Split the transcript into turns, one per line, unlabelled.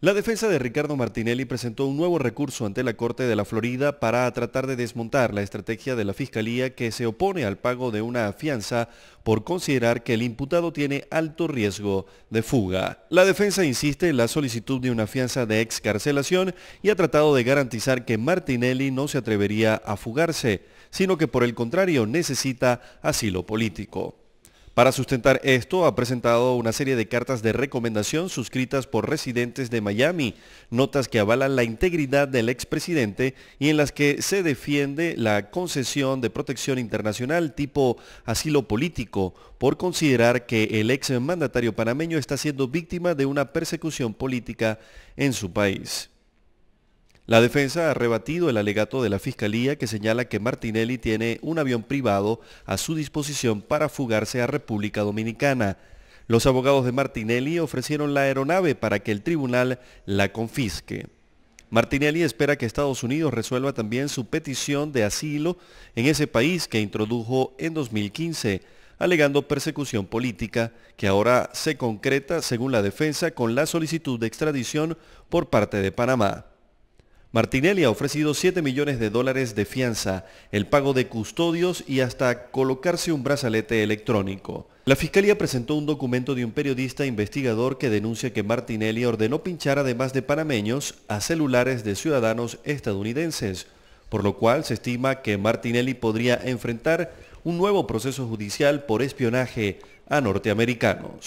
La defensa de Ricardo Martinelli presentó un nuevo recurso ante la Corte de la Florida para tratar de desmontar la estrategia de la Fiscalía que se opone al pago de una fianza por considerar que el imputado tiene alto riesgo de fuga. La defensa insiste en la solicitud de una fianza de excarcelación y ha tratado de garantizar que Martinelli no se atrevería a fugarse, sino que por el contrario necesita asilo político. Para sustentar esto, ha presentado una serie de cartas de recomendación suscritas por residentes de Miami, notas que avalan la integridad del expresidente y en las que se defiende la concesión de protección internacional tipo asilo político por considerar que el exmandatario panameño está siendo víctima de una persecución política en su país. La defensa ha rebatido el alegato de la Fiscalía que señala que Martinelli tiene un avión privado a su disposición para fugarse a República Dominicana. Los abogados de Martinelli ofrecieron la aeronave para que el tribunal la confisque. Martinelli espera que Estados Unidos resuelva también su petición de asilo en ese país que introdujo en 2015, alegando persecución política, que ahora se concreta, según la defensa, con la solicitud de extradición por parte de Panamá. Martinelli ha ofrecido 7 millones de dólares de fianza, el pago de custodios y hasta colocarse un brazalete electrónico. La fiscalía presentó un documento de un periodista investigador que denuncia que Martinelli ordenó pinchar además de panameños a celulares de ciudadanos estadounidenses, por lo cual se estima que Martinelli podría enfrentar un nuevo proceso judicial por espionaje a norteamericanos.